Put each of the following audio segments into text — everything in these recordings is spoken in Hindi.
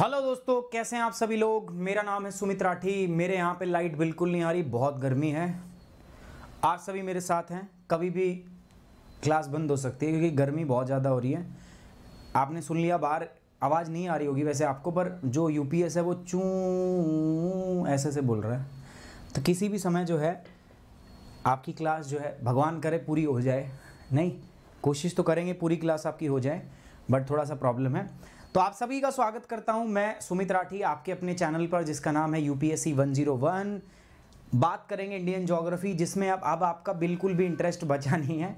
हेलो दोस्तों कैसे हैं आप सभी लोग मेरा नाम है सुमित राठी मेरे यहाँ पे लाइट बिल्कुल नहीं आ रही बहुत गर्मी है आप सभी मेरे साथ हैं कभी भी क्लास बंद हो सकती है क्योंकि गर्मी बहुत ज़्यादा हो रही है आपने सुन लिया बाहर आवाज़ नहीं आ रही होगी वैसे आपको पर जो यूपीएस है वो चू ऐसे से बोल रहा है तो किसी भी समय जो है आपकी क्लास जो है भगवान करे पूरी हो जाए नहीं कोशिश तो करेंगे पूरी क्लास आपकी हो जाए बट थोड़ा सा प्रॉब्लम है तो आप सभी का स्वागत करता हूं मैं सुमित राठी आपके अपने चैनल पर जिसका नाम है यूपीएससी 101 बात करेंगे इंडियन ज्योग्राफी जिसमें अब अब आपका बिल्कुल भी इंटरेस्ट बचा नहीं है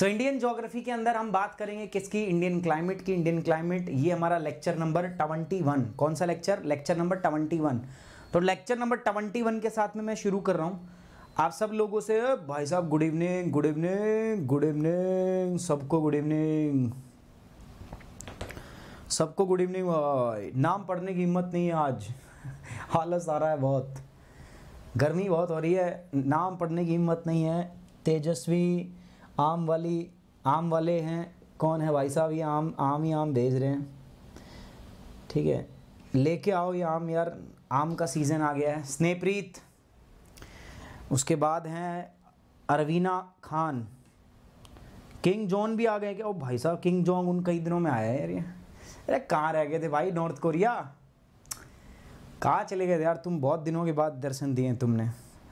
सो इंडियन ज्योग्राफी के अंदर हम बात करेंगे किसकी इंडियन क्लाइमेट की इंडियन क्लाइमेट ये हमारा लेक्चर नंबर ट्वेंटी कौन सा लेक्चर लेक्चर नंबर ट्वेंटी तो लेक्चर नंबर ट्वेंटी के साथ में मैं शुरू कर रहा हूँ आप सब लोगों से भाई साहब good evening good evening good evening सबको गुड इवनिंग सबको गुड इवनिंग नाम पढ़ने की हिम्मत नहीं है आज हालत आ रहा है बहुत गर्मी बहुत हो रही है नाम पढ़ने की हिम्मत नहीं है तेजस्वी आम वाली आम वाले हैं कौन है भाई साहब ये आम आम ही आम भेज रहे हैं ठीक है लेके आओ ये आम यार आम का सीज़न आ गया है स्नेहप्रीत उसके बाद हैं अरवीना खान किंग जॉन भी आ गए क्या ओ भाई साहब किंग जॉन्ग उन कई दिनों में आया है यार ये अरे कहाँ रह गए थे भाई नॉर्थ कोरिया कहाँ चले गए थे यार तुम बहुत दिनों के बाद दर्शन दिए तुमने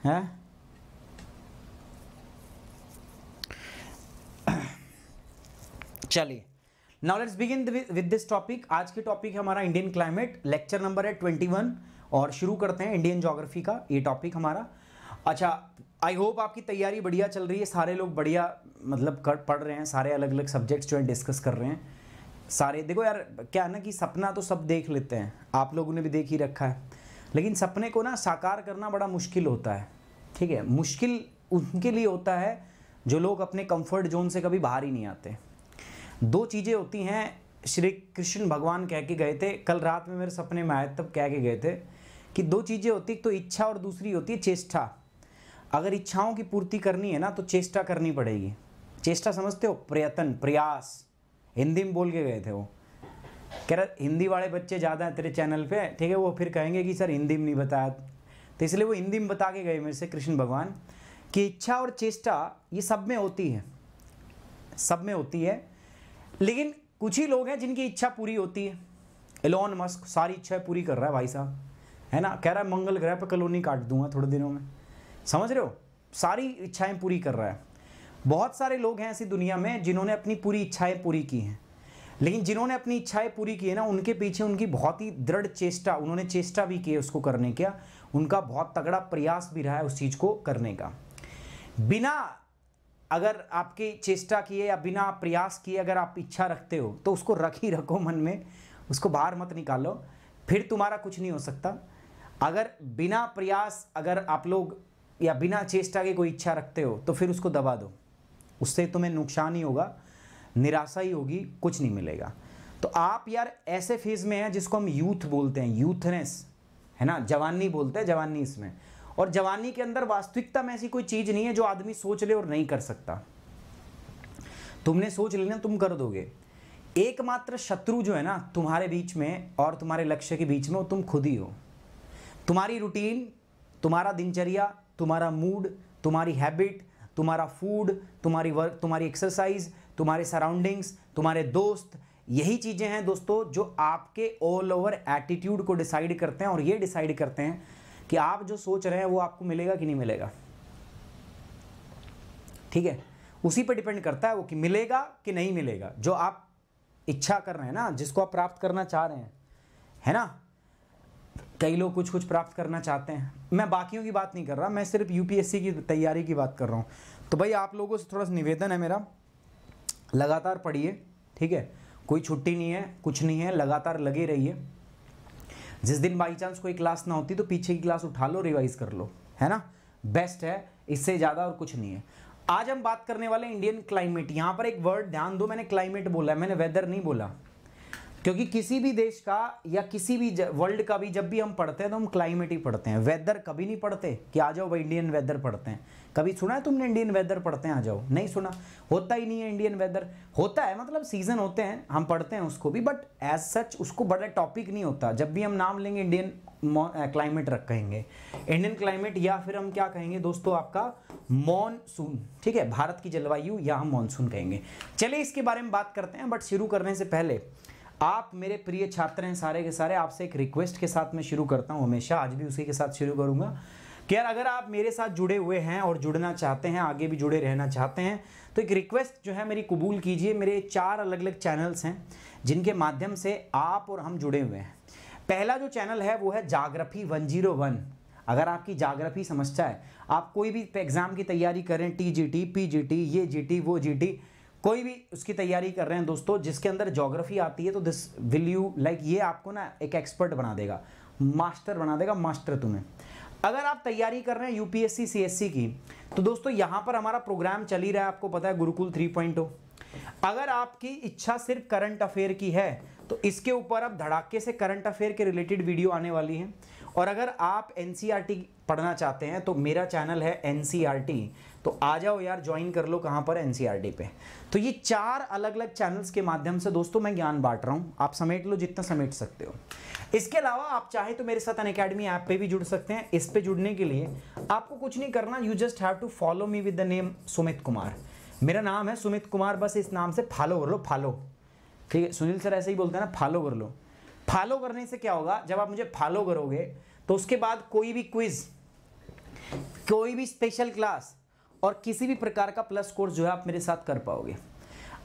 हैं चलिए now let's begin with this topic आज की टॉपिक है हमारा इंडियन क्लाइमेट लेक्चर नंबर है ट्वेंटी वन और शुरू करते हैं इंडियन जोग्राफी का ये टॉपिक हमारा अच्छा आई होप आपकी तैयारी बढ़िया चल रही है सारे लोग बढ़िया मतलब कर पढ़ रहे हैं सारे अलग अलग सब्जेक्ट्स जो है डिस्कस कर रहे हैं सारे देखो यार क्या है ना कि सपना तो सब देख लेते हैं आप लोगों ने भी देख ही रखा है लेकिन सपने को ना साकार करना बड़ा मुश्किल होता है ठीक है मुश्किल उनके लिए होता है जो लोग अपने कंफर्ट जोन से कभी बाहर ही नहीं आते दो चीज़ें होती हैं श्री कृष्ण भगवान कह के गए थे कल रात में मेरे सपने में आए तब कह के गए थे कि दो चीज़ें होती तो इच्छा और दूसरी होती है चेष्टा अगर इच्छाओं की पूर्ति करनी है ना तो चेष्टा करनी पड़ेगी चेष्टा समझते हो प्रयत्न प्रयास हिंदी में बोल के गए थे वो कह रहा हिंदी वाले बच्चे ज़्यादा हैं तेरे चैनल पे ठीक है वो फिर कहेंगे कि सर हिंदी में नहीं बताया तो इसलिए वो हिंदी में बता के गए मेरे से कृष्ण भगवान कि इच्छा और चेष्टा ये सब में होती है सब में होती है लेकिन कुछ ही लोग हैं जिनकी इच्छा पूरी होती है एलोन मस्क सारी इच्छाएं पूरी कर रहा है भाई साहब है ना कह रहा है मंगल ग्रह पर कलोनी काट दूंगा थोड़े दिनों में समझ रहे हो सारी इच्छाएं पूरी कर रहा है बहुत सारे लोग हैं ऐसी दुनिया में जिन्होंने अपनी पूरी इच्छाएं पूरी की हैं लेकिन जिन्होंने अपनी इच्छाएं पूरी की है ना उनके पीछे उनकी बहुत ही दृढ़ चेष्टा उन्होंने चेष्टा भी की है उसको करने का उनका बहुत तगड़ा प्रयास भी रहा है उस चीज़ को करने का बिना अगर आपकी चेष्टा किए या बिना प्रयास किए अगर आप इच्छा रखते हो तो उसको रख ही रखो मन में उसको बाहर मत निकालो फिर तुम्हारा कुछ नहीं हो सकता अगर बिना प्रयास अगर आप लोग या बिना चेष्टा के कोई इच्छा रखते हो तो फिर उसको दबा दो उससे तुम्हें नुकसान ही होगा निराशा ही होगी कुछ नहीं मिलेगा तो आप यार ऐसे फेज़ में हैं जिसको हम यूथ बोलते हैं यूथनेस है ना जवानी बोलते हैं जवानी इसमें और जवानी के अंदर वास्तविकता में ऐसी कोई चीज़ नहीं है जो आदमी सोच ले और नहीं कर सकता तुमने सोच लेना तुम कर दोगे एकमात्र शत्रु जो है ना तुम्हारे बीच में और तुम्हारे लक्ष्य के बीच में वो तुम खुद ही हो तुम्हारी रूटीन तुम्हारा दिनचर्या तुम्हारा मूड तुम्हारी हैबिट तुम्हारा फूड तुम्हारी वर्क तुम्हारी एक्सरसाइज तुम्हारे सराउंडिंग्स तुम्हारे दोस्त यही चीज़ें हैं दोस्तों जो आपके ऑल ओवर एटीट्यूड को डिसाइड करते हैं और ये डिसाइड करते हैं कि आप जो सोच रहे हैं वो आपको मिलेगा कि नहीं मिलेगा ठीक है उसी पर डिपेंड करता है वो कि मिलेगा कि नहीं मिलेगा जो आप इच्छा कर रहे हैं ना जिसको आप प्राप्त करना चाह रहे हैं है ना कई लोग कुछ कुछ प्राप्त करना चाहते हैं मैं बाकियों की बात नहीं कर रहा मैं सिर्फ यूपीएससी की तैयारी की बात कर रहा हूँ तो भाई आप लोगों से थोड़ा सा निवेदन है मेरा लगातार पढ़िए ठीक है कोई छुट्टी नहीं है कुछ नहीं है लगातार लगे रहिए जिस दिन बाई चांस कोई क्लास ना होती तो पीछे की क्लास उठा लो रिवाइज कर लो है ना बेस्ट है इससे ज़्यादा और कुछ नहीं है आज हम बात करने वाले इंडियन क्लाइमेट यहाँ पर एक वर्ड ध्यान दो मैंने क्लाइमेट बोला है मैंने वेदर नहीं बोला क्योंकि किसी भी देश का या किसी भी वर्ल्ड का भी जब भी हम पढ़ते हैं तो हम क्लाइमेट ही पढ़ते हैं वेदर कभी नहीं पढ़ते कि आ जाओ भाई इंडियन वेदर पढ़ते हैं कभी सुना है तुमने इंडियन वेदर पढ़ते हैं आ जाओ नहीं सुना होता ही नहीं है इंडियन वेदर होता है मतलब सीजन होते हैं हम पढ़ते हैं उसको भी बट एज सच उसको बड़ा टॉपिक नहीं होता जब भी हम नाम लेंगे इंडियन क्लाइमेट रख कहेंगे इंडियन क्लाइमेट या फिर हम क्या कहेंगे दोस्तों आपका मॉनसून ठीक है भारत की जलवायु या हम मानसून कहेंगे चलिए इसके बारे में बात करते हैं बट शुरू करने से पहले आप मेरे प्रिय छात्र हैं सारे के सारे आपसे एक रिक्वेस्ट के साथ मैं शुरू करता हूँ हमेशा आज भी उसी के साथ शुरू करूंगा कि यार अगर आप मेरे साथ जुड़े हुए हैं और जुड़ना चाहते हैं आगे भी जुड़े रहना चाहते हैं तो एक रिक्वेस्ट जो है मेरी कबूल कीजिए मेरे चार अलग अलग चैनल्स हैं जिनके माध्यम से आप और हम जुड़े हुए हैं पहला जो चैनल है वो है जाग्रफी वन जीरो वन अगर आपकी जाग्रफी समस्या है आप कोई भी एग्ज़ाम की तैयारी करें T G T P G T ये जी टी वो जी टी कोई भी उसकी तैयारी कर रहे हैं दोस्तों जिसके अंदर जोग्राफी आती है तो दिस विल यू लाइक ये आपको ना एक एक्सपर्ट बना देगा मास्टर बना देगा मास्टर तुम्हें अगर आप तैयारी कर रहे हैं यूपीएससी सीएससी की तो दोस्तों यहाँ पर हमारा प्रोग्राम चल ही रहा है आपको पता है गुरुकुल 3.0 अगर आपकी इच्छा सिर्फ करंट अफेयर की है तो इसके ऊपर अब धड़ाके से करंट अफेयर के रिलेटेड वीडियो आने वाली है और अगर आप एनसीआरटी e पढ़ना चाहते हैं तो मेरा चैनल है एन तो आ जाओ यार ज्वाइन कर लो कहाँ पर एनसीईआरटी पे तो ये चार अलग अलग चैनल्स के माध्यम से दोस्तों मैं ज्ञान बांट रहा हूँ आप समेट लो जितना समेट सकते हो इसके अलावा आप चाहे तो मेरे साथ अन अकेडमी ऐप पे भी जुड़ सकते हैं इस पे जुड़ने के लिए आपको कुछ नहीं करना you just have to follow me with the name Sumit Kumar मेरा नाम है सुमित कुमार बस इस नाम से फॉलो कर लो फॉलो ठीक है सुनील सर ऐसे ही बोलते हैं ना फॉलो कर लो फॉलो करने से क्या होगा जब आप मुझे फॉलो करोगे तो उसके बाद कोई भी क्विज़ कोई भी स्पेशल क्लास और किसी भी प्रकार का प्लस कोर्स जो है आप मेरे साथ कर पाओगे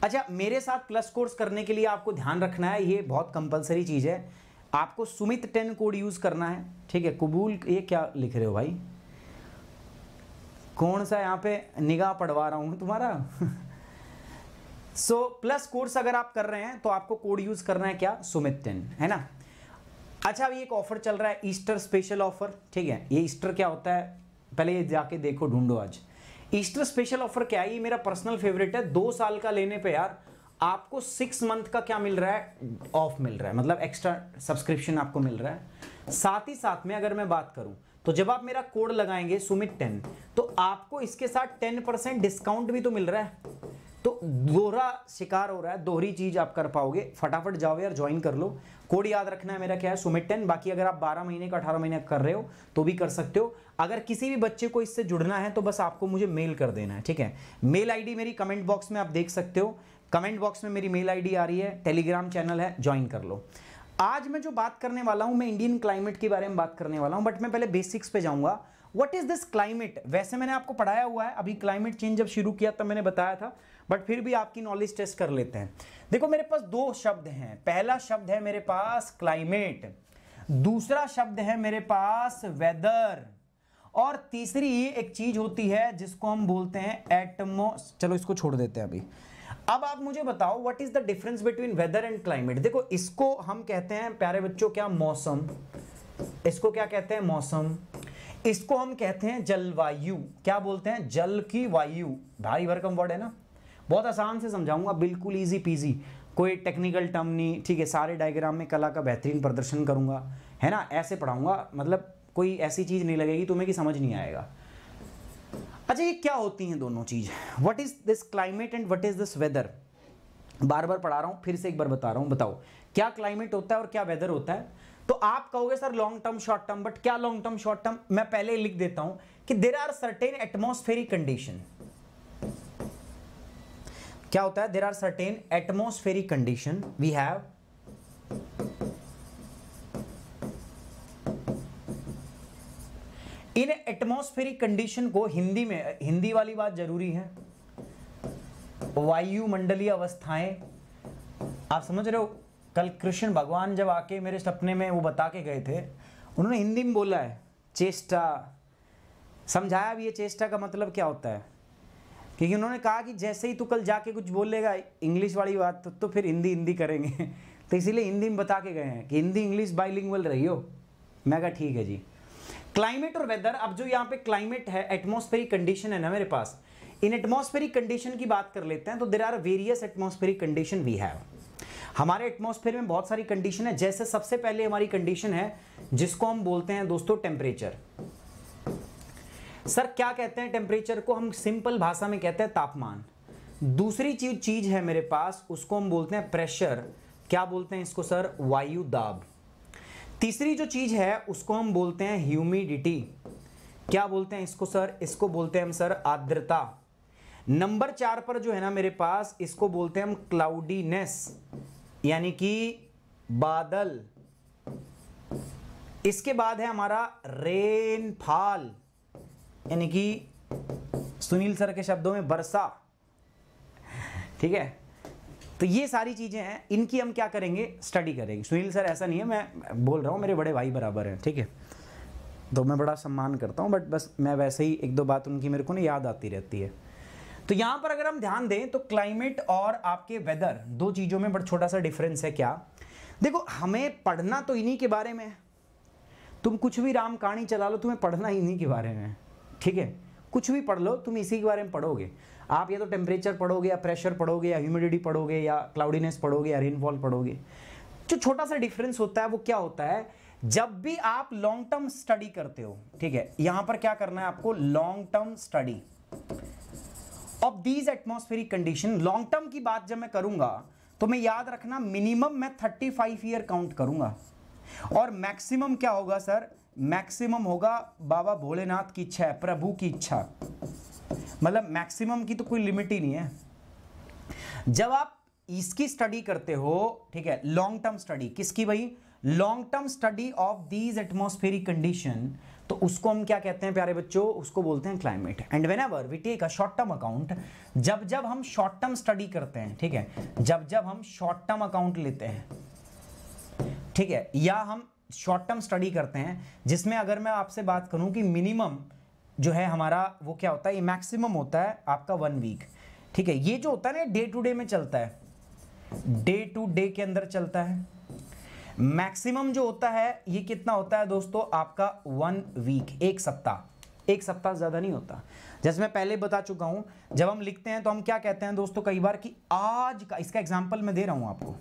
अच्छा मेरे साथ प्लस कोर्स करने के लिए आपको ध्यान रखना है ये बहुत कंपलसरी चीज़ है आपको सुमित टेन कोड यूज़ करना है ठीक है कबूल ये क्या लिख रहे हो भाई कौन सा यहाँ पे निगाह पढ़वा रहा हूँ तुम्हारा सो प्लस कोर्स अगर आप कर रहे हैं तो आपको कोड यूज़ करना है क्या सुमित टेन है ना अच्छा अभी एक ऑफर चल रहा है ईस्टर स्पेशल ऑफर ठीक है ये ईस्टर क्या होता है पहले ये जाके देखो ढूंढो आज ईस्टर स्पेशल ऑफर क्या है ये मेरा पर्सनल फेवरेट है दो साल का लेने पे यार आपको सिक्स मंथ का क्या मिल रहा है ऑफ मिल रहा है मतलब एक्स्ट्रा सब्सक्रिप्शन आपको मिल रहा है साथ ही साथ में अगर मैं बात करूं तो जब आप मेरा कोड लगाएंगे सुमित टेन तो आपको इसके साथ टेन परसेंट डिस्काउंट भी तो मिल रहा है तो दोहरा शिकार हो रहा है दोहरी चीज़ आप कर पाओगे फटाफट जाओ यार ज्वाइन कर लो कोड याद रखना है मेरा क्या है सुमिट टेन बाकी अगर आप 12 महीने का 18 महीने कर रहे हो तो भी कर सकते हो अगर किसी भी बच्चे को इससे जुड़ना है तो बस आपको मुझे मेल कर देना है ठीक है मेल आई मेरी कमेंट बॉक्स में आप देख सकते हो कमेंट बॉक्स में मेरी मेल आई आ रही है टेलीग्राम चैनल है ज्वाइन कर लो आज मैं जो बात करने वाला हूं मैं इंडियन क्लाइमेट के बारे में बात करने वाला हूं बट मैं पहले बेसिक्स पे जाऊंगा व्हाट इज दिस क्लाइमेट वैसे मैंने आपको पढ़ाया हुआ है अभी क्लाइमेट चेंज जब शुरू किया तब मैंने बताया था बट फिर भी आपकी नॉलेज टेस्ट कर लेते हैं देखो मेरे पास दो शब्द हैं पहला शब्द है मेरे पास क्लाइमेट दूसरा शब्द है मेरे पास वेदर और तीसरी एक चीज होती है जिसको हम बोलते हैं एटमो चलो इसको छोड़ देते हैं अभी अब आप मुझे बताओ what is the difference between weather and climate देखो इसको हम कहते हैं प्यारे बच्चों क्या मौसम इसको क्या कहते हैं मौसम इसको हम कहते हैं जलवायु क्या बोलते हैं जल की वायु भारी भरकम वर्ड है ना बहुत आसान से समझाऊंगा बिल्कुल ईजी पीजी कोई टेक्निकल टर्म नहीं ठीक है सारे डायग्राम में कला का बेहतरीन प्रदर्शन करूंगा है ना ऐसे पढ़ाऊंगा मतलब कोई ऐसी चीज़ नहीं लगेगी तुम्हें कि समझ नहीं आएगा अच्छा ये क्या होती हैं दोनों चीज़ what is this climate and what is this weather बार बार पढ़ा रहा हूँ फिर से एक बार बता रहा हूँ बताओ क्या क्लाइमेट होता है और क्या वेदर होता है तो आप कहोगे sir long term short term but क्या लॉन्ग टर्म शॉर्ट टर्म मैं पहले लिख देता हूँ कि there are certain atmospheric condition क्या होता है there are certain atmospheric condition we have in atmospheric condition को हिंदी में हिंदी वाली बात जरूरी है वायुमंडलीय अवस्थाएं आप समझ रहे हो कल कृष्ण भगवान जब आके मेरे सपने में वो बता के गए थे उन्होंने हिंदी में बोला है चेष्टा समझाया भी है चेष्टा का मतलब क्या होता है क्योंकि उन्होंने कहा कि जैसे ही तू कल जाके कुछ बोलेगा इंग्लिश वाली बात तो, तो फिर हिंदी हिंदी करेंगे तो इसीलिए हिंदी में बता के गए हैं कि हिंदी इंग्लिश बाइलिंगुअल रही हो मैं कहा ठीक है जी क्लाइमेट और वेदर अब जो यहाँ पे क्लाइमेट है एटमोस्फेरिक कंडीशन है ना मेरे पास इन एटमोस्फेरिक कंडीशन की बात कर लेते हैं तो there are various atmospheric condition we have हमारे एटमोस्फेयर में बहुत सारी कंडीशन है जैसे सबसे पहले हमारी कंडीशन है जिसको हम बोलते हैं दोस्तों टेम्परेचर सर क्या कहते हैं टेम्परेचर को हम सिंपल भाषा में कहते हैं तापमान दूसरी चीज चीज है मेरे पास उसको हम बोलते हैं प्रेशर क्या बोलते हैं इसको सर वायु दाब तीसरी जो चीज है उसको हम बोलते हैं ह्यूमिडिटी क्या बोलते हैं इसको सर इसको बोलते हैं हम सर आर्द्रता नंबर चार पर जो है ना मेरे पास इसको बोलते हैं हम क्लाउडीनेस यानी कि बादल इसके बाद है हमारा रेनफॉल यानी कि सुनील सर के शब्दों में बरसा ठीक है तो ये सारी चीज़ें हैं इनकी हम क्या करेंगे स्टडी करेंगे सुनील सर ऐसा नहीं है मैं बोल रहा हूँ मेरे बड़े भाई बराबर हैं ठीक है तो मैं बड़ा सम्मान करता हूँ बट बस मैं वैसे ही एक दो बात उनकी मेरे को ना याद आती रहती है तो यहाँ पर अगर हम ध्यान दें तो क्लाइमेट और आपके वेदर दो चीज़ों में बड़ा छोटा सा डिफरेंस है क्या देखो हमें पढ़ना तो इन्हीं के बारे में है तुम कुछ भी राम कहानी चला लो तुम्हें पढ़ना इन्हीं के बारे में है ठीक है कुछ भी पढ़ लो तुम इसी के बारे में पढ़ोगे आप या तो टेम्परेचर पढ़ोगे या प्रेशर पढ़ोगे या ह्यूमिडिटी पढ़ोगे या क्लाउडीनेस पढ़ोगे या रेनफॉल पढ़ोगे जो छोटा सा डिफरेंस होता है वो क्या होता है जब भी आप लॉन्ग टर्म स्टडी करते हो ठीक है यहां पर क्या करना है आपको long term study of these atmospheric condition long term की बात जब मैं करूंगा तो मैं याद रखना मिनिमम मैं 35 ईयर काउंट करूंगा और मैक्सिमम क्या होगा सर मैक्सिमम होगा बाबा भोलेनाथ की इच्छा है प्रभु की इच्छा मतलब मैक्सिमम की तो कोई लिमिट ही नहीं है जब आप इसकी स्टडी करते हो ठीक है लॉन्ग टर्म स्टडी किसकी भाई long term study of these atmospheric condition तो उसको हम क्या कहते हैं प्यारे बच्चों उसको बोलते हैं climate and whenever we take a short term account जब जब हम शॉर्ट टर्म स्टडी करते हैं ठीक है जब जब हम शॉर्ट टर्म अकाउंट लेते हैं ठीक है या हम शॉर्ट टर्म स्टडी करते हैं जिसमें अगर मैं आपसे बात करूं कि मिनिमम जो है हमारा वो क्या होता है ये मैक्सिमम होता है आपका वन वीक ठीक है ये जो होता है ना डे टू डे में चलता है डे टू डे के अंदर चलता है मैक्सिमम जो होता है ये कितना होता है दोस्तों आपका वन वीक एक सप्ताह एक सप्ताह ज़्यादा नहीं होता जैसे मैं पहले बता चुका हूं जब हम लिखते हैं तो हम क्या कहते हैं दोस्तों कई बार कि आज का इसका एग्जाम्पल मैं दे रहा हूं आपको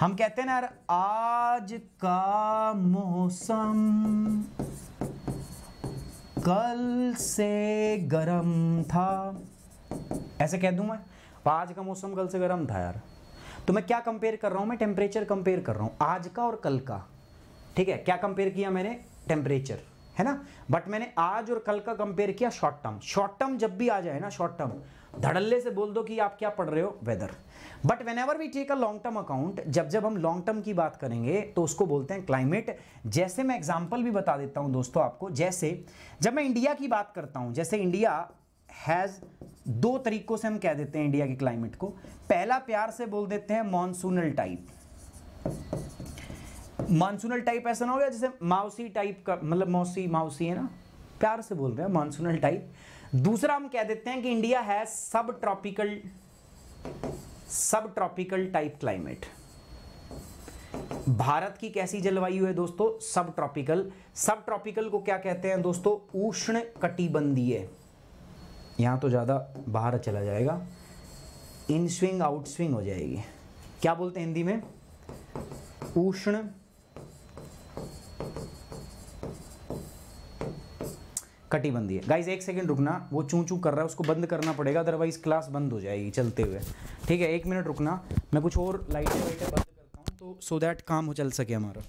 हम कहते हैं ना यार आज का मौसम कल से गर्म था ऐसे कह दूं मैं आज का मौसम कल से गर्म था यार तो मैं क्या कंपेयर कर रहा हूं मैं टेम्परेचर कंपेयर कर रहा हूं आज का और कल का ठीक है क्या कंपेयर किया मैंने टेम्परेचर है ना बट मैंने आज और कल का कंपेयर किया शॉर्ट टर्म शॉर्ट टर्म जब भी आ जाए ना शॉर्ट टर्म धड़ल्ले से बोल दो कि आप क्या पढ़ रहे हो weather but whenever we take a long term account जब जब हम लॉन्ग टर्म की बात करेंगे तो उसको बोलते हैं क्लाइमेट जैसे मैं एग्जाम्पल भी बता देता हूँ दोस्तों आपको जैसे जब मैं इंडिया की बात करता हूँ जैसे इंडिया हैज़ दो तरीकों से हम कह देते हैं इंडिया के क्लाइमेट को पहला प्यार से बोल देते हैं मानसूनल टाइप मानसूनल टाइप ऐसा ना हो गया जैसे माउसी टाइप का मतलब मौसी माउसी है ना प्यार से बोल रहे हैं मानसूनल टाइप दूसरा हम कह देते हैं कि इंडिया है सब ट्रॉपिकल सब ट्रॉपिकल टाइप क्लाइमेट भारत की कैसी जलवायु है दोस्तों सब ट्रॉपिकल सब ट्रॉपिकल को क्या कहते हैं दोस्तों उष्ण कटिबंधीय यहां तो ज्यादा बाहर चला जाएगा इन स्विंग आउट स्विंग हो जाएगी क्या बोलते हैं हिंदी में उष्ण कटिबंधी है गाइज एक सेकेंड रुकना वो चू चू कर रहा है उसको बंद करना पड़ेगा अदरवाइज क्लास बंद हो जाएगी चलते हुए ठीक है एक मिनट रुकना मैं कुछ और लाइटें वाइटें बंद करता हूँ तो सो so दैट काम हो चल सके हमारा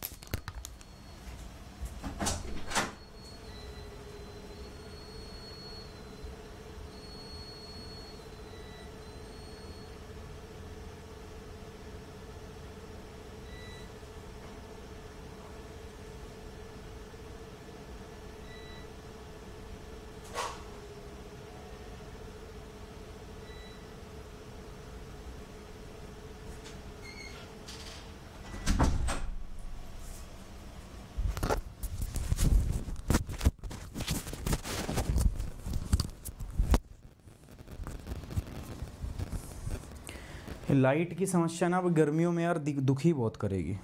लाइट की समस्या ना अब गर्मियों में यार दुखी बहुत करेगी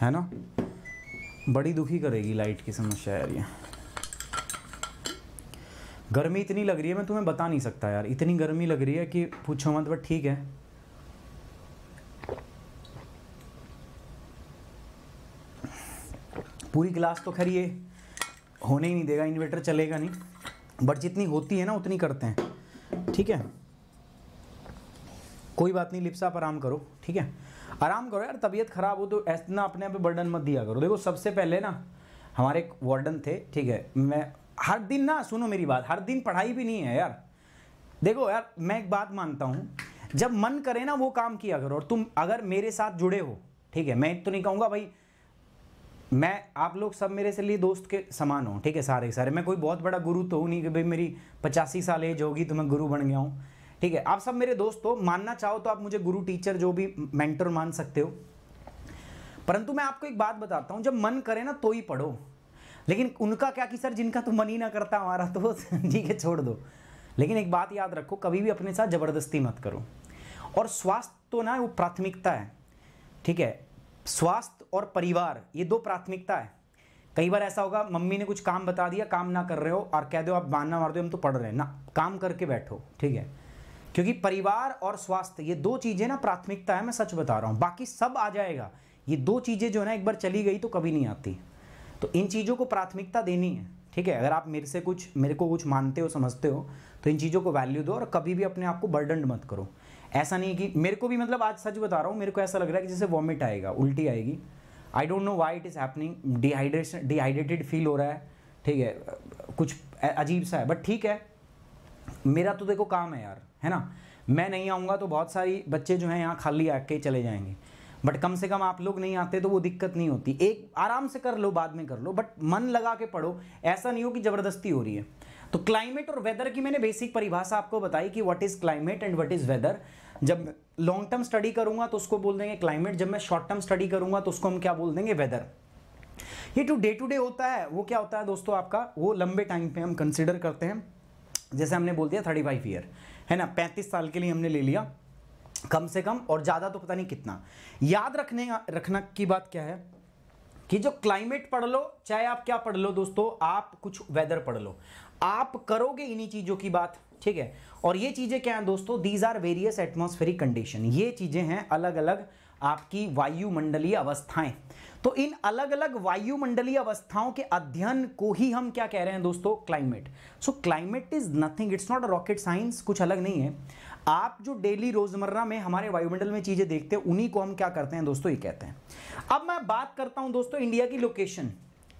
है ना बड़ी दुखी करेगी लाइट की समस्या यार ये गर्मी इतनी लग रही है मैं तुम्हें बता नहीं सकता यार इतनी गर्मी लग रही है कि पूछो मत बट ठीक है पूरी क्लास तो खैर ये होने ही नहीं देगा इन्वर्टर चलेगा नहीं बट जितनी होती है ना उतनी करते हैं ठीक है कोई बात नहीं लिप्सा आराम करो ठीक है आराम करो यार तबीयत ख़राब हो तो ऐसा अपने आप बर्डन मत दिया करो देखो सबसे पहले ना हमारे एक वार्डन थे ठीक है मैं हर दिन ना सुनो मेरी बात हर दिन पढ़ाई भी नहीं है यार देखो यार मैं एक बात मानता हूँ जब मन करे ना वो काम किया करो और तुम अगर मेरे साथ जुड़े हो ठीक है मैं तो नहीं कहूँगा भाई मैं आप लोग सब मेरे से लिए दोस्त के समान हो ठीक है सारे सारे मैं कोई बहुत बड़ा गुरु तो हूँ नहीं कि भाई मेरी पचासी साल एज होगी तो मैं गुरु बन गया हूँ ठीक है आप सब मेरे दोस्त हो मानना चाहो तो आप मुझे गुरु टीचर जो भी मेंटर मान सकते हो परंतु मैं आपको एक बात बताता हूं जब मन करे ना तो ही पढ़ो लेकिन उनका क्या कि सर जिनका तो मन ही ना करता हमारा तो ठीक है छोड़ दो लेकिन एक बात याद रखो कभी भी अपने साथ ज़बरदस्ती मत करो और स्वास्थ्य तो ना वो प्राथमिकता है ठीक है स्वास्थ्य और परिवार ये दो प्राथमिकता है कई बार ऐसा होगा मम्मी ने कुछ काम बता दिया काम ना कर रहे हो और कह दो आप बानना मार दो हम तो पढ़ रहे हैं ना काम करके बैठो ठीक है क्योंकि परिवार और स्वास्थ्य ये दो चीज़ें ना प्राथमिकता है मैं सच बता रहा हूँ बाकी सब आ जाएगा ये दो चीज़ें जो है ना एक बार चली गई तो कभी नहीं आती तो इन चीज़ों को प्राथमिकता देनी है ठीक है अगर आप मेरे से कुछ मेरे को कुछ मानते हो समझते हो तो इन चीज़ों को वैल्यू दो और कभी भी अपने आप को बर्डन मत करो ऐसा नहीं कि मेरे को भी मतलब आज सच बता रहा हूँ मेरे को ऐसा लग रहा है कि जैसे वॉमिट आएगा उल्टी आएगी I don't know why it is happening dehydration dehydrated feel हो रहा है ठीक है कुछ अजीब सा है बट ठीक है मेरा तो देखो काम है यार है ना मैं नहीं आऊँगा तो बहुत सारी बच्चे जो हैं यहाँ खाली आके चले जाएंगे बट कम से कम आप लोग नहीं आते तो वो दिक्कत नहीं होती एक आराम से कर लो बाद में कर लो बट मन लगा के पढ़ो ऐसा नहीं हो कि ज़बरदस्ती हो रही है तो क्लाइमेट और वेदर की मैंने बेसिक परिभाषा आपको बताई कि what is climate and what is weather जब लॉन्ग टर्म स्टडी करूंगा तो उसको बोल देंगे क्लाइमेट जब मैं शॉर्ट टर्म स्टडी करूंगा तो उसको हम क्या बोल देंगे वेदर ये टू डे टू डे होता है वो क्या होता है दोस्तों आपका वो लंबे टाइम पे हम कंसिडर करते हैं जैसे हमने बोल दिया थर्टी फाइव ईयर है ना पैंतीस साल के लिए हमने ले लिया कम से कम और ज़्यादा तो पता नहीं कितना याद रखने रखना की बात क्या है कि जो क्लाइमेट पढ़ लो चाहे आप क्या पढ़ लो दोस्तों आप कुछ वेदर पढ़ लो आप करोगे इन्हीं चीज़ों की बात ठीक है और ये चीज़ें क्या हैं दोस्तों these are various atmospheric condition ये चीज़ें हैं अलग अलग आपकी वायुमंडलीय अवस्थाएं तो इन अलग अलग वायुमंडलीय अवस्थाओं के अध्ययन को ही हम क्या कह रहे हैं दोस्तों climate so climate is nothing it's not a rocket science कुछ अलग नहीं है आप जो डेली रोजमर्रा में हमारे वायुमंडल में चीजें देखते हैं उन्हीं को हम क्या करते हैं दोस्तों ये कहते हैं अब मैं बात करता हूं दोस्तों इंडिया की लोकेशन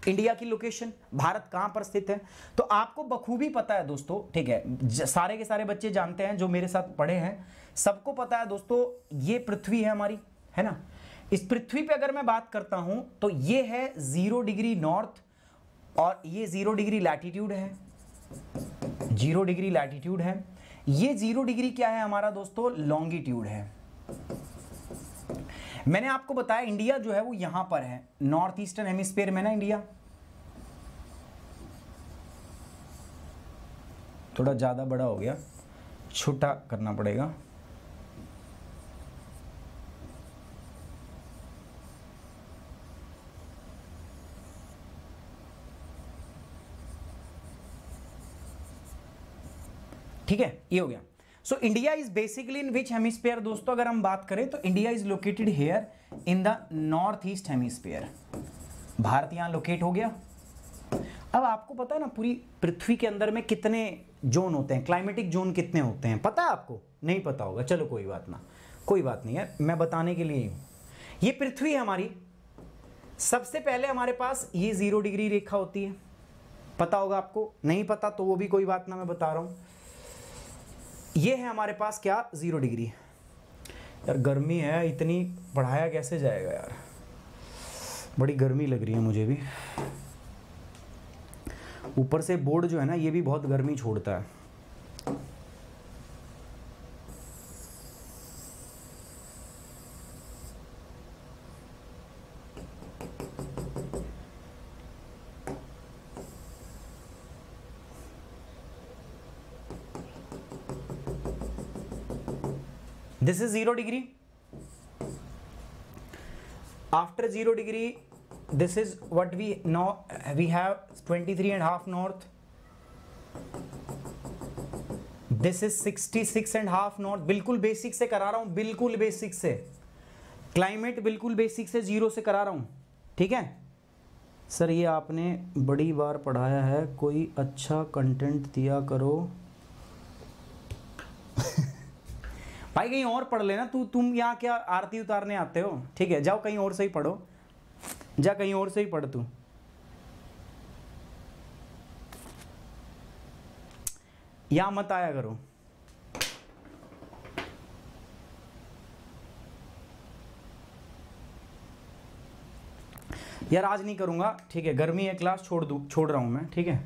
इंडिया की लोकेशन भारत कहां पर स्थित है तो आपको बखूबी पता है दोस्तों ठीक है सारे के सारे बच्चे जानते हैं जो मेरे साथ पढ़े हैं सबको पता है दोस्तों ये पृथ्वी है हमारी है ना इस पृथ्वी पे अगर मैं बात करता हूं तो ये है ज़ीरो डिग्री नॉर्थ और ये ज़ीरो डिग्री लैटिट्यूड है जीरो डिग्री लैटिट्यूड है ये जीरो डिग्री क्या है हमारा दोस्तों लॉन्गिट्यूड है मैंने आपको बताया इंडिया जो है वो यहां पर है नॉर्थ ईस्टर्न हेमिस्फेयर में ना इंडिया थोड़ा ज़्यादा बड़ा हो गया छोटा करना पड़ेगा ठीक है ये हो गया so India is basically in which hemisphere दोस्तों अगर हम बात करें तो India is located here in the north east hemisphere Bharat यहां लोकेट हो गया अब आपको पता है ना पूरी पृथ्वी के अंदर में कितने जोन होते हैं क्लाइमेटिक जोन कितने होते हैं पता है आपको नहीं पता होगा चलो कोई बात ना कोई बात नहीं यार मैं बताने के लिए हूँ ये पृथ्वी है हमारी सबसे पहले हमारे पास ये ज़ीरो डिग्री रेखा होती है पता होगा आपको नहीं पता तो वो भी कोई बात ना मैं बता रहा हूं ये है हमारे पास क्या ज़ीरो डिग्री यार गर्मी है इतनी बढ़ाया कैसे जाएगा यार बड़ी गर्मी लग रही है मुझे भी ऊपर से बोर्ड जो है ना ये भी बहुत गर्मी छोड़ता है this is zero degree after zero degree this is what we know we have twenty three and half north this is sixty six and half north बिल्कुल बेसिक से करा रहा हूं बिल्कुल बेसिक से क्लाइमेट बिल्कुल बेसिक से जीरो से करा रहा हूं ठीक है सर ये आपने बड़ी बार पढ़ाया है कोई अच्छा कंटेंट दिया करो भाई कहीं और पढ़ लेना तू तुम यहाँ क्या आरती उतारने आते हो ठीक है जाओ कहीं और से ही पढ़ो जा कहीं और से ही पढ़ तू यहां मत आया करो यार आज नहीं करूंगा ठीक है गर्मी है क्लास छोड़ दू छोड़ रहा हूं मैं ठीक है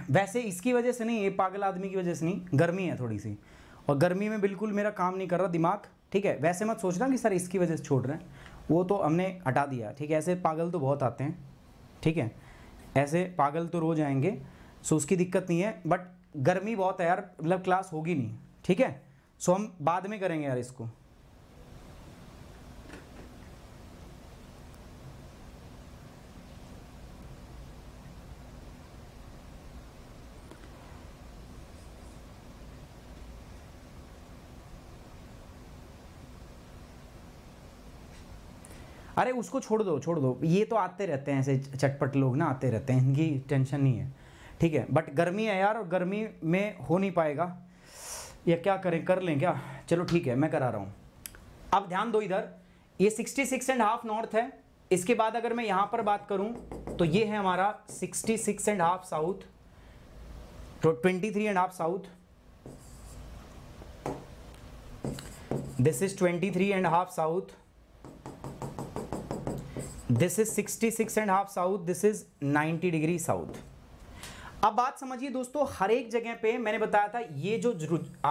वैसे इसकी वजह से नहीं ये पागल आदमी की वजह से नहीं गर्मी है थोड़ी सी और गर्मी में बिल्कुल मेरा काम नहीं कर रहा दिमाग ठीक है वैसे मत सोचना कि सर इसकी वजह से छोड़ रहे हैं वो तो हमने हटा दिया ठीक है ऐसे पागल तो बहुत आते हैं ठीक है ऐसे पागल तो रोज आएंगे सो उसकी दिक्कत नहीं है बट गर्मी बहुत है यार मतलब क्लास होगी नहीं ठीक है सो हम बाद में करेंगे यार इसको अरे उसको छोड़ दो छोड़ दो ये तो आते रहते हैं ऐसे चटपट लोग ना आते रहते हैं इनकी टेंशन नहीं है ठीक है बट गर्मी है यार और गर्मी में हो नहीं पाएगा या क्या करें कर लें क्या चलो ठीक है मैं करा रहा हूँ अब ध्यान दो इधर ये 66 एंड हाफ नॉर्थ है इसके बाद अगर मैं यहाँ पर बात करूँ तो ये है हमारा 66 एंड हाफ साउथ तो 23 and half south this is 23 and half south this is 66 and half south this is 90 degree south अब बात समझिए दोस्तों हर एक जगह पे मैंने बताया था ये जो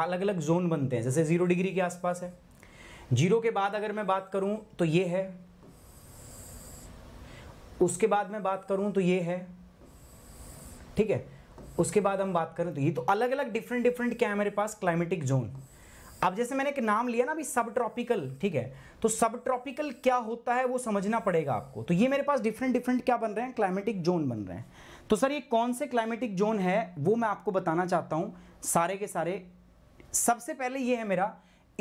अलग अलग जोन बनते हैं जैसे जीरो डिग्री के आसपास है जीरो के बाद अगर मैं बात करूं तो ये है उसके बाद मैं बात करूं तो ये है ठीक है उसके बाद हम बात करें तो ये तो अलग अलग डिफरेंट डिफरेंट क्या है मेरे पास क्लाइमेटिक जोन अब जैसे मैंने एक नाम लिया ना अभी सब ट्रॉपिकल ठीक है तो सब ट्रॉपिकल क्या होता है वो समझना पड़ेगा आपको तो ये मेरे पास डिफरेंट डिफरेंट क्या बन रहे हैं क्लाइमेटिक जोन बन रहे हैं तो सर ये कौन से क्लाइमेटिक जोन है वो मैं आपको बताना चाहता हूँ सारे के सारे सबसे पहले ये है मेरा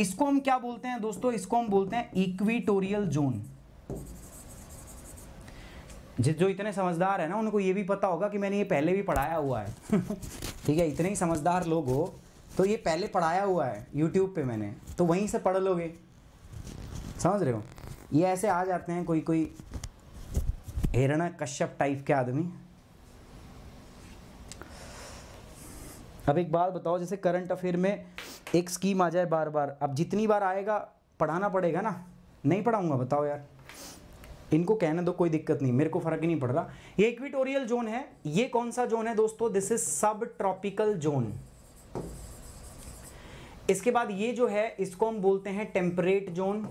इसको हम क्या बोलते हैं दोस्तों इसको हम बोलते हैं इक्विटोरियल जोन जो इतने समझदार है ना उनको ये भी पता होगा कि मैंने ये पहले भी पढ़ाया हुआ है ठीक है इतने ही समझदार लोग हो तो ये पहले पढ़ाया हुआ है यूट्यूब पे मैंने तो वहीं से पढ़ लोगे समझ रहे हो ये ऐसे आ जाते हैं कोई कोई हिरणा कश्यप टाइप के आदमी अब एक बात बताओ जैसे करंट अफेयर में एक स्कीम आ जाए बार बार अब जितनी बार आएगा पढ़ाना पड़ेगा ना नहीं पढ़ाऊंगा बताओ यार इनको कहने दो कोई दिक्कत नहीं मेरे को फर्क ही नहीं पड़ रहा ये इक्विटोरियल जोन है ये कौन सा जोन है दोस्तों this is subtropical zone इसके बाद ये जो है इसको हम बोलते हैं टेम्परेट जोन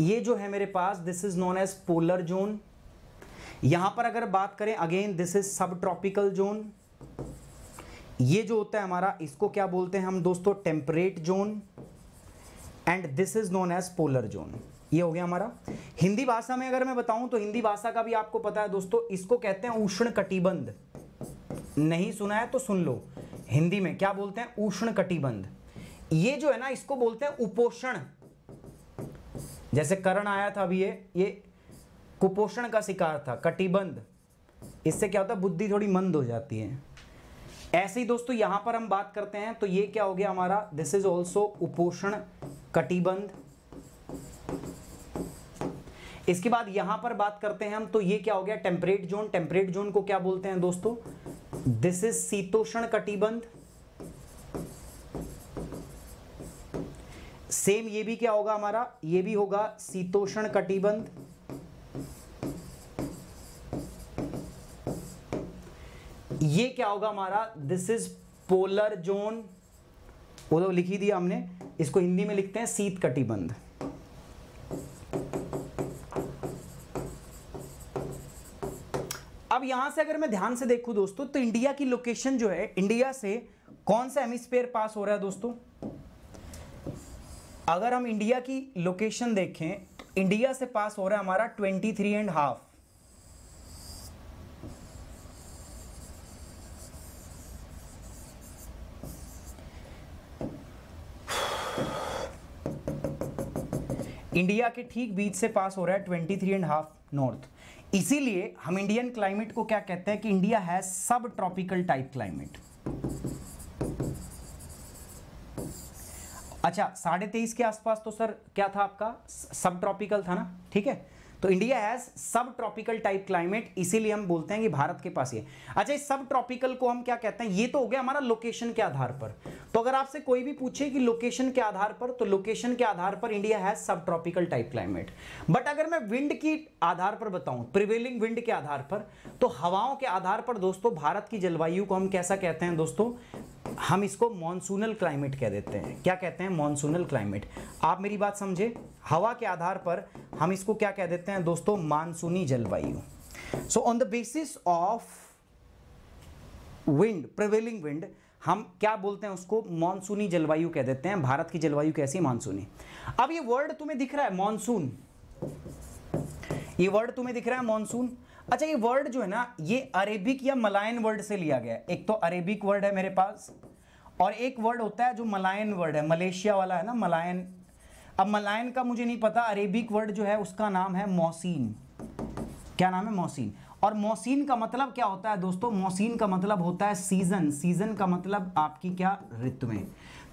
ये जो है मेरे पास this is known as polar zone यहां पर अगर बात करें again this is subtropical zone ये जो होता है हमारा इसको क्या बोलते हैं हम दोस्तों temperate zone and this is known as polar zone ये हो गया हमारा हिंदी भाषा में अगर मैं बताऊं तो हिंदी भाषा का भी आपको पता है दोस्तों इसको कहते हैं उष्ण कटिबंध नहीं सुना है तो सुन लो हिंदी में क्या बोलते हैं उष्ण कटिबंध ये जो है ना इसको बोलते हैं उपोषण जैसे करण आया था अभी ये ये कुपोषण का शिकार था कटिबंध इससे क्या होता है बुद्धि थोड़ी मंद हो जाती है ऐसे ही दोस्तों यहां पर हम बात करते हैं तो ये क्या हो गया हमारा दिस इज ऑल्सो उपोषण कटिबंध इसके बाद यहां पर बात करते हैं हम तो ये क्या हो गया टेम्परेट जोन टेम्परेट जोन को क्या बोलते हैं दोस्तों दिस इज शीतोषण कटिबंध सेम ये भी क्या होगा हमारा ये भी होगा शीतोषण कटिबंध ये क्या होगा हमारा दिस इज पोलर जोन वो तो लिख ही दिया हमने इसको हिंदी में लिखते हैं शीत कटिबंध अब यहां से अगर मैं ध्यान से देखू दोस्तों तो इंडिया की लोकेशन जो है इंडिया से कौन सा हेमिस्फेयर पास हो रहा है दोस्तों अगर हम इंडिया की लोकेशन देखें तो इंडिया से पास हो रहा है हमारा twenty three and half India के ठीक बीच से पास हो रहा है twenty three and half north इसीलिए हम इंडियन क्लाइमेट को क्या कहते हैं कि इंडिया है सब ट्रॉपिकल टाइप क्लाइमेट अच्छा साढ़े तेईस के आसपास तो सर क्या था आपका सब ट्रॉपिकल था ना ठीक है तो India has subtropical type climate इसीलिए हम बोलते हैं कि भारत के पास ये अच्छा इस सब ट्रॉपिकल को हम क्या कहते हैं ये तो हो गया हमारा लोकेशन के आधार पर तो अगर आपसे कोई भी पूछे कि लोकेशन के आधार पर तो लोकेशन के आधार पर India has subtropical type climate but अगर मैं विंड की आधार पर बताऊं प्रिवेलिंग विंड के आधार पर तो हवाओं के आधार पर दोस्तों भारत की जलवायु को हम कैसा कहते हैं दोस्तों हम इसको मॉनसूनल क्लाइमेट कह देते हैं क्या कहते हैं मॉनसूनल क्लाइमेट आप मेरी बात समझे हवा के आधार पर हम इसको क्या कह देते कहते हैं दोस्तों मानसूनी जलवायु so on the basis of wind prevailing wind हम क्या बोलते हैं उसको मानसूनी जलवायु कह देते हैं भारत की जलवायु कैसी मानसूनी अब ये वर्ड तुम्हें दिख रहा है मानसून ये वर्ड तुम्हें दिख रहा है मानसून अच्छा ये वर्ड जो है ना ये अरेबिक या मलायन वर्ड से लिया गया एक तो अरेबिक वर्ड है मेरे पास और एक वर्ड होता है जो मलायन वर्ड है मलेशिया वाला है ना मलायन अब मलायन का मुझे नहीं पता अरेबिक वर्ड जो है उसका नाम है मोहसिन क्या नाम है मोहसिन और मोहसिन का मतलब क्या होता है दोस्तों मोहसिन का मतलब होता है सीजन सीजन का मतलब आपकी क्या ऋतुएं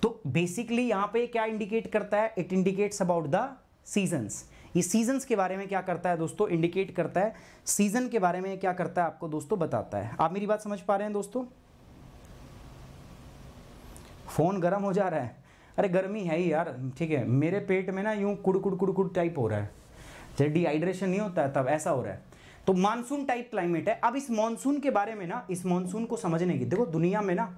तो बेसिकली यहां पे क्या इंडिकेट करता है it indicates about the seasons ये सीजन्स के बारे में क्या करता है दोस्तों इंडिकेट करता है सीजन के बारे में क्या करता है आपको दोस्तों बताता है आप मेरी बात समझ पा रहे हैं दोस्तों फोन गर्म हो जा रहा है अरे गर्मी है ही यार ठीक है मेरे पेट में ना यूँ कुड़ कुड़ कुड़ कुड़ टाइप हो रहा है जब डिहाइड्रेशन नहीं होता है तब ऐसा हो रहा है तो मानसून टाइप क्लाइमेट है अब इस मानसून के बारे में ना इस मानसून को समझने की देखो दुनिया में ना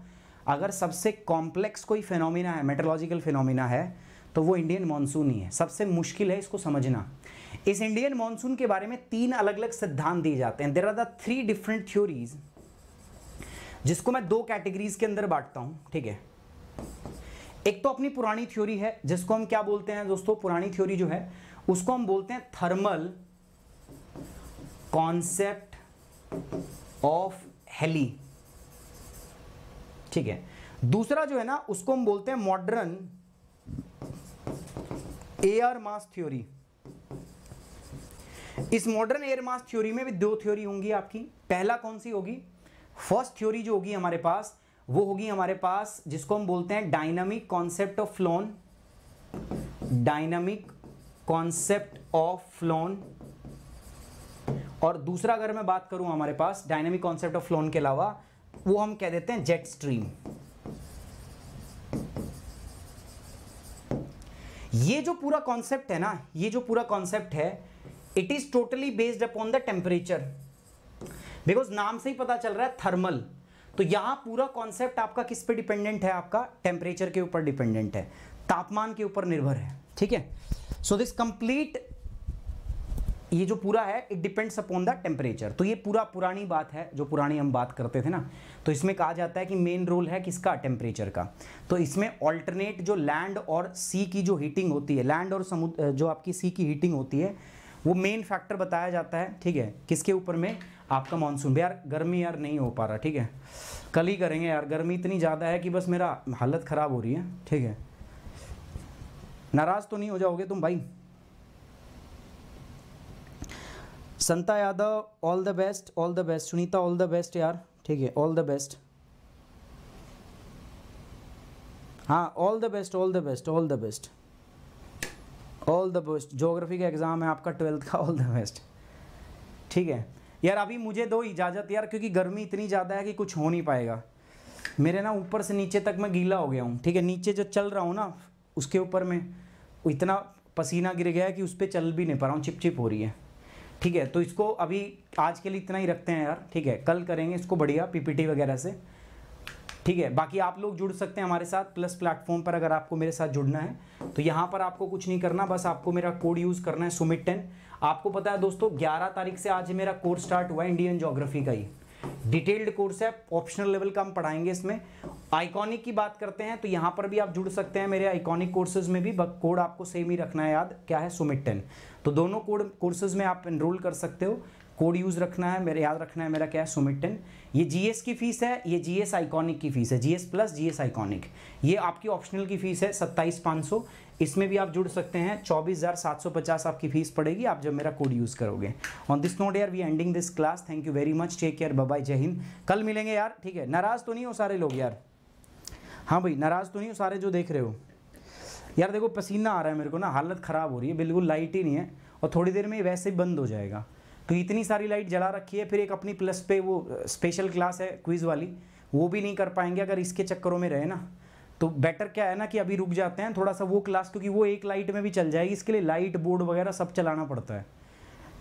अगर सबसे कॉम्प्लेक्स कोई फिनोमिना है मेट्रोलॉजिकल फिनोमिना है तो वो इंडियन मानसून ही है सबसे मुश्किल है इसको समझना इस इंडियन मानसून के बारे में तीन अलग अलग सिद्धांत दिए जाते हैं there are the three different theories जिसको मैं दो कैटेगरीज के अंदर बांटता हूँ ठीक है एक तो अपनी पुरानी थ्योरी है जिसको हम क्या बोलते हैं दोस्तों पुरानी थ्योरी जो है उसको हम बोलते हैं थर्मल कॉन्सेप्ट ऑफ हेली ठीक है दूसरा जो है ना उसको हम बोलते हैं मॉडर्न एयर मास थ्योरी इस मॉडर्न एयर मास थ्योरी में भी दो थ्योरी होंगी आपकी पहला कौन सी होगी फर्स्ट थ्योरी जो होगी हमारे पास वो होगी हमारे पास जिसको हम बोलते हैं dynamic concept of Flohn dynamic concept of Flohn और दूसरा अगर मैं बात करूं हमारे पास डायनामिक कॉन्सेप्ट ऑफ फ्लोन के अलावा वो हम कह देते हैं जेट स्ट्रीम ये जो पूरा कॉन्सेप्ट है ना ये जो पूरा कॉन्सेप्ट है it is totally based upon the temperature because नाम से ही पता चल रहा है थर्मल तो यहां पूरा कॉन्सेप्ट आपका किस पे डिपेंडेंट है आपका टेम्परेचर के ऊपर डिपेंडेंट है तापमान के ऊपर निर्भर है ठीक है सो दिस कंप्लीट ये जो पूरा है it depends upon the temperature तो ये पूरा पुरानी बात है जो पुरानी हम बात करते थे ना तो इसमें कहा जाता है कि मेन रोल है किसका टेम्परेचर का तो इसमें ऑल्टरनेट जो लैंड और सी की जो हीटिंग होती है लैंड और समुद्र जो आपकी सी की हीटिंग होती है वो मेन फैक्टर बताया जाता है ठीक है किसके ऊपर में आपका मानसून यार गर्मी यार नहीं हो पा रहा ठीक है कल ही करेंगे यार गर्मी इतनी ज़्यादा है कि बस मेरा हालत ख़राब हो रही है ठीक है नाराज़ तो नहीं हो जाओगे तुम भाई Santa Yadav all the best all the best Sunita all the best यार ठीक है ऑल द बेस्ट हाँ all the best all the best all the best all the best geography का एग्ज़ाम है आपका ट्वेल्थ का ऑल द बेस्ट ठीक है यार अभी मुझे दो इजाज़त यार क्योंकि गर्मी इतनी ज़्यादा है कि कुछ हो नहीं पाएगा मेरे ना ऊपर से नीचे तक मैं गीला हो गया हूँ ठीक है नीचे जो चल रहा हूँ ना उसके ऊपर मैं इतना पसीना गिर गया है कि उस पर चल भी नहीं पा रहा हूँ चिपचिप हो रही है ठीक है तो इसको अभी आज के लिए इतना ही रखते हैं यार ठीक है कल करेंगे इसको बढ़िया पीपीटी वगैरह से ठीक है बाकी आप लोग जुड़ सकते हैं हमारे साथ प्लस प्लेटफॉर्म पर अगर आपको मेरे साथ जुड़ना है तो यहाँ पर आपको कुछ नहीं करना बस आपको मेरा कोड यूज़ करना है सुमिट टेन आपको पता है दोस्तों 11 तारीख से आज मेरा कोर्स स्टार्ट हुआ है इंडियन ज्योग्राफी का ही डिटेल्ड कोर्स है ऑप्शनल लेवल का हम पढ़ाएंगे इसमें आइकॉनिक की बात करते हैं तो यहाँ पर भी आप जुड़ सकते हैं मेरे आइकॉनिक कोर्सेज में भी कोड आपको सेम ही रखना है याद क्या है सुमित टेन तो दोनों कोड कोर्सेज में आप एनरोल कर सकते हो कोड यूज़ रखना है मेरे याद रखना है मेरा क्या है सुमित टेन ये जीएस की फीस है ये जीएस आइकॉनिक की फीस है जीएस प्लस जीएस आइकॉनिक ये आपकी ऑप्शनल की फीस है सत्ताईस पाँच सौ इसमें भी आप जुड़ सकते हैं 24,750 आपकी फीस पड़ेगी आप जब मेरा कोड यूज़ करोगे ऑन दिस नोट यार we ending this class thank you very much take care bye Jai Hind कल मिलेंगे यार ठीक है नाराज़ तो नहीं हो सारे लोग यार हाँ भाई नाराज़ तो नहीं हो सारे जो देख रहे हो यार देखो पसीना आ रहा है मेरे को ना हालत ख़राब हो रही है बिल्कुल लाइट ही नहीं है और थोड़ी देर में वैसे ही बंद हो जाएगा तो इतनी सारी लाइट जला रखी है फिर एक अपनी प्लस पे वो स्पेशल क्लास है क्विज़ वाली वो भी नहीं कर पाएंगे अगर इसके चक्करों में रहे ना तो बेटर क्या है ना कि अभी रुक जाते हैं थोड़ा सा वो क्लास क्योंकि वो एक लाइट में भी चल जाएगी इसके लिए लाइट बोर्ड वगैरह सब चलाना पड़ता है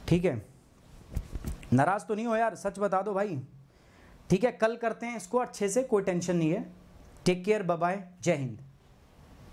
ठीक है नाराज़ तो नहीं हो यार सच बता दो भाई ठीक है कल करते हैं इसको अच्छे से कोई टेंशन नहीं है take care bye Jai Hind